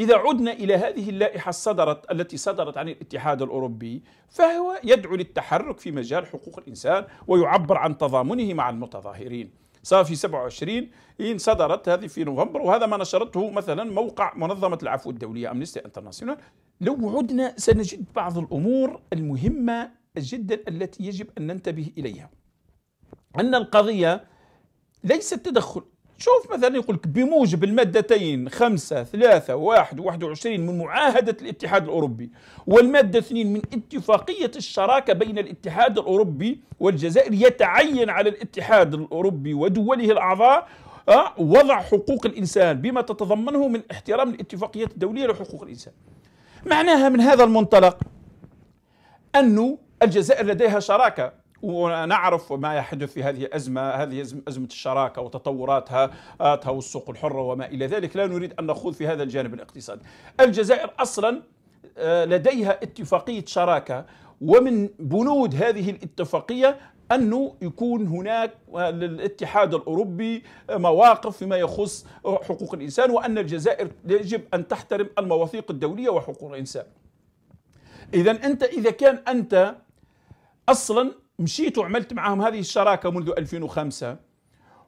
إذا عدنا إلى هذه اللائحة صدرت التي صدرت عن الاتحاد الأوروبي فهو يدعو للتحرك في مجال حقوق الإنسان ويعبر عن تضامنه مع المتظاهرين صار في 27 إن صدرت هذه في نوفمبر وهذا ما نشرته مثلا موقع منظمة العفو الدولية أمنيستي انترناسيونال لو عدنا سنجد بعض الأمور المهمة جدا التي يجب أن ننتبه إليها أن القضية ليست تدخل شوف مثلا يقول لك بموجب المادتين خمسة ثلاثة واحد واحد وعشرين من معاهدة الاتحاد الأوروبي والمادة اثنين من اتفاقية الشراكة بين الاتحاد الأوروبي والجزائر يتعين على الاتحاد الأوروبي ودوله الأعضاء آه، وضع حقوق الإنسان بما تتضمنه من احترام الاتفاقيات الدولية لحقوق الإنسان معناها من هذا المنطلق أنه الجزائر لديها شراكة ونعرف ما يحدث في هذه الأزمة هذه أزمة الشراكة وتطوراتها والسوق الحرة وما إلى ذلك لا نريد أن نخوض في هذا الجانب الاقتصادي الجزائر أصلا آه، لديها اتفاقية شراكة ومن بنود هذه الاتفاقية أنه يكون هناك آه، للاتحاد الأوروبي آه، مواقف فيما يخص حقوق الإنسان وأن الجزائر يجب أن تحترم المواثيق الدولية وحقوق الإنسان إذا أنت إذا كان أنت أصلا مشيت وعملت معهم هذه الشراكه منذ 2005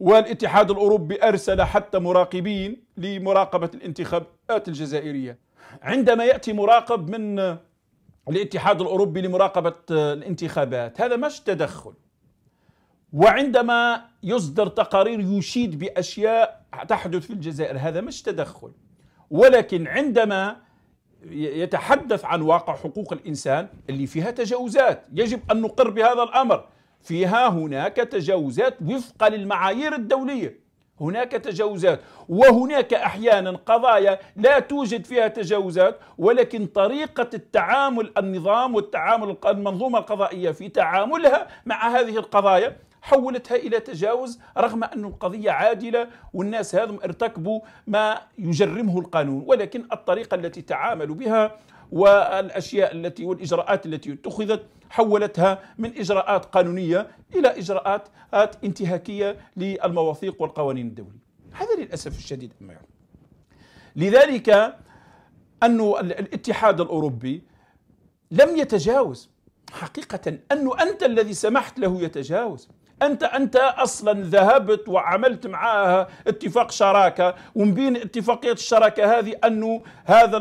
والاتحاد الاوروبي ارسل حتى مراقبين لمراقبه الانتخابات الجزائريه عندما ياتي مراقب من الاتحاد الاوروبي لمراقبه الانتخابات هذا مش تدخل وعندما يصدر تقارير يشيد باشياء تحدث في الجزائر هذا مش تدخل ولكن عندما يتحدث عن واقع حقوق الانسان اللي فيها تجاوزات يجب ان نقر بهذا الامر فيها هناك تجاوزات وفقا للمعايير الدوليه هناك تجاوزات وهناك احيانا قضايا لا توجد فيها تجاوزات ولكن طريقه التعامل النظام والتعامل المنظومه القضائيه في تعاملها مع هذه القضايا حولتها إلى تجاوز رغم أن القضية عادلة والناس هذم ارتكبوا ما يجرمه القانون ولكن الطريقة التي تعاملوا بها والاشياء التي والاجراءات التي اتخذت حولتها من اجراءات قانونيه الى اجراءات انتهاكيه للمواثيق والقوانين الدوليه. هذا للاسف الشديد امام. لذلك أن الاتحاد الاوروبي لم يتجاوز حقيقه انه انت الذي سمحت له يتجاوز انت انت اصلا ذهبت وعملت معاها اتفاق شراكه ومن بين اتفاقيه الشراكه هذه انه هذا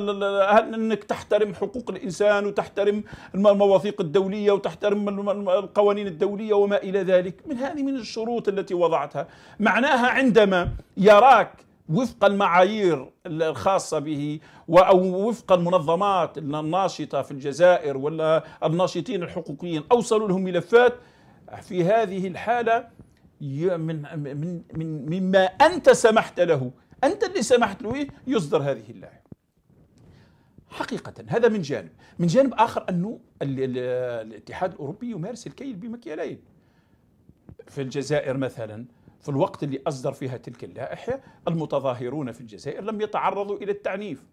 انك تحترم حقوق الانسان وتحترم المواثيق الدوليه وتحترم القوانين الدوليه وما الى ذلك من هذه من الشروط التي وضعتها معناها عندما يراك وفق المعايير الخاصة به أو وفق المنظمات الناشطة في الجزائر ولا الناشطين الحقوقيين أوصلوا لهم ملفات في هذه الحالة من من من مما أنت سمحت له أنت اللي سمحت له يصدر هذه اللائحة حقيقة هذا من جانب من جانب آخر أنه الاتحاد الأوروبي يمارس الكيل بمكيالين في الجزائر مثلا في الوقت اللي أصدر فيها تلك اللائحة المتظاهرون في الجزائر لم يتعرضوا إلى التعنيف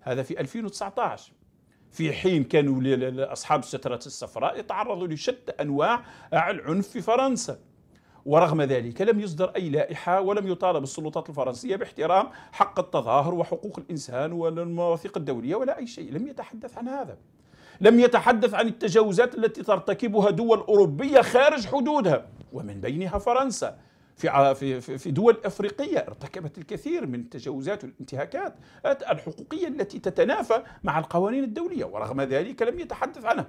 هذا في 2019 في حين كانوا أصحاب السترة الصفراء يتعرضوا لشتى أنواع العنف في فرنسا ورغم ذلك لم يصدر أي لائحة ولم يطالب السلطات الفرنسية باحترام حق التظاهر وحقوق الإنسان والمواثيق الدولية ولا أي شيء لم يتحدث عن هذا لم يتحدث عن التجاوزات التي ترتكبها دول أوروبية خارج حدودها ومن بينها فرنسا في في في دول افريقيه ارتكبت الكثير من التجاوزات والانتهاكات الحقوقيه التي تتنافى مع القوانين الدوليه ورغم ذلك لم يتحدث عنها.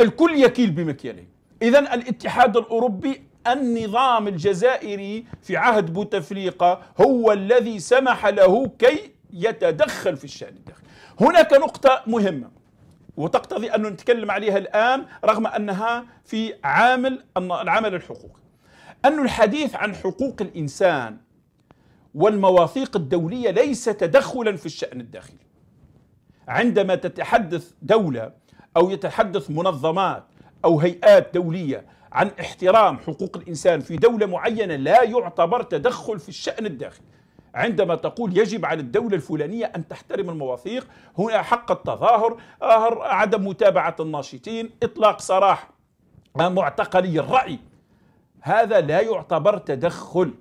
الكل يكيل بمكياله. اذا الاتحاد الاوروبي النظام الجزائري في عهد بوتفليقه هو الذي سمح له كي يتدخل في الشان الداخلي. هناك نقطه مهمه وتقتضي ان نتكلم عليها الان رغم انها في عامل العمل الحقوقي. أن الحديث عن حقوق الإنسان والمواثيق الدولية ليس تدخلا في الشأن الداخلي عندما تتحدث دولة أو يتحدث منظمات أو هيئات دولية عن احترام حقوق الإنسان في دولة معينة لا يعتبر تدخل في الشأن الداخلي عندما تقول يجب على الدولة الفلانية أن تحترم المواثيق هنا حق التظاهر آه، عدم متابعة الناشطين إطلاق سراح آه، معتقلي الرأي هذا لا يعتبر تدخل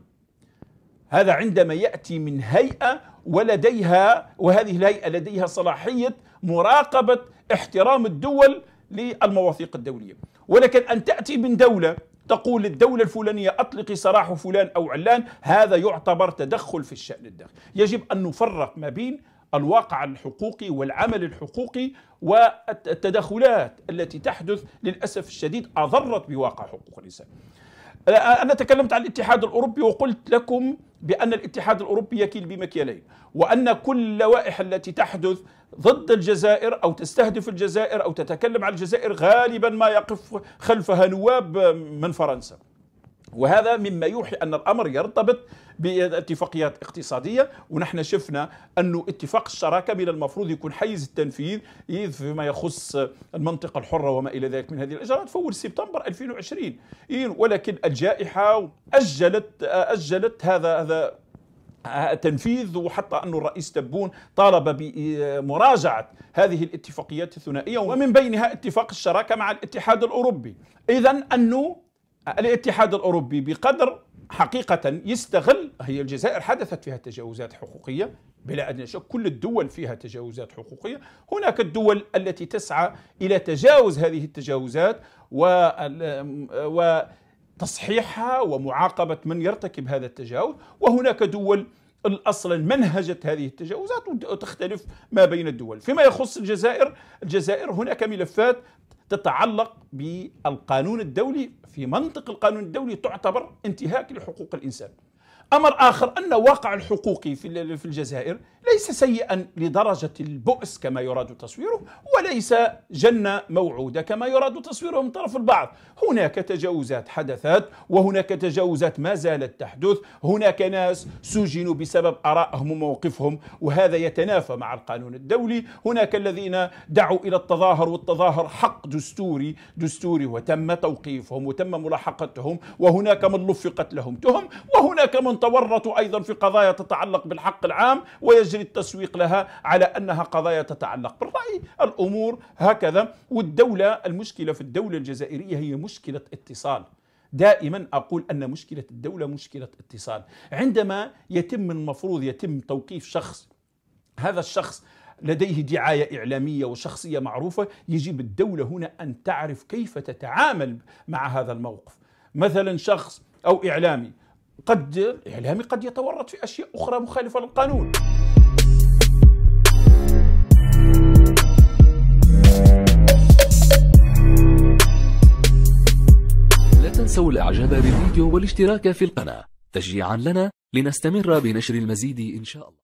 هذا عندما يأتي من هيئة ولديها وهذه الهيئة لديها صلاحية مراقبة احترام الدول للمواثيق الدولية ولكن أن تأتي من دولة تقول الدولة الفلانية أطلقي سراح فلان أو علان هذا يعتبر تدخل في الشأن الداخلي يجب أن نفرق ما بين الواقع الحقوقي والعمل الحقوقي والتدخلات التي تحدث للأسف الشديد أضرت بواقع حقوق الإنسان أنا تكلمت عن الاتحاد الأوروبي وقلت لكم بأن الاتحاد الأوروبي يكيل بمكيالين وأن كل اللوائح التي تحدث ضد الجزائر أو تستهدف الجزائر أو تتكلم عن الجزائر غالبا ما يقف خلفها نواب من فرنسا وهذا مما يوحي ان الامر يرتبط باتفاقيات اقتصاديه ونحن شفنا انه اتفاق الشراكه من المفروض يكون حيز التنفيذ فيما يخص المنطقه الحره وما الى ذلك من هذه الاجراءات فور سبتمبر 2020 ولكن الجائحه اجلت اجلت هذا هذا تنفيذ وحتى أن الرئيس تبون طالب بمراجعة هذه الاتفاقيات الثنائية ومن بينها اتفاق الشراكة مع الاتحاد الأوروبي إذا أنه الاتحاد الأوروبي بقدر حقيقة يستغل هي الجزائر حدثت فيها تجاوزات حقوقية بلا أدنى شك كل الدول فيها تجاوزات حقوقية هناك الدول التي تسعى إلى تجاوز هذه التجاوزات و, تصحيحها ومعاقبة من يرتكب هذا التجاوز وهناك دول الاصل منهجه هذه التجاوزات وتختلف ما بين الدول فيما يخص الجزائر الجزائر هناك ملفات تتعلق بالقانون الدولي في منطق القانون الدولي تعتبر انتهاك لحقوق الانسان امر اخر ان واقع الحقوقي في الجزائر ليس سيئا لدرجة البؤس كما يراد تصويره وليس جنة موعودة كما يراد تصويره من طرف البعض هناك تجاوزات حدثت وهناك تجاوزات ما زالت تحدث هناك ناس سجنوا بسبب آرائهم وموقفهم وهذا يتنافى مع القانون الدولي هناك الذين دعوا إلى التظاهر والتظاهر حق دستوري دستوري وتم توقيفهم وتم ملاحقتهم وهناك من لفقت لهم تهم وهناك من تورطوا أيضا في قضايا تتعلق بالحق العام ويجب يجري التسويق لها على أنها قضايا تتعلق بالرأي الأمور هكذا والدولة المشكلة في الدولة الجزائرية هي مشكلة اتصال دائما أقول أن مشكلة الدولة مشكلة اتصال عندما يتم المفروض يتم توقيف شخص هذا الشخص لديه دعاية إعلامية وشخصية معروفة يجب الدولة هنا أن تعرف كيف تتعامل مع هذا الموقف مثلا شخص أو إعلامي قد الإعلامي قد يتورط في أشياء أخرى مخالفة للقانون لا تنسوا الإعجاب بالفيديو والاشتراك في القناة تشجيعا لنا لنستمر بنشر المزيد إن شاء الله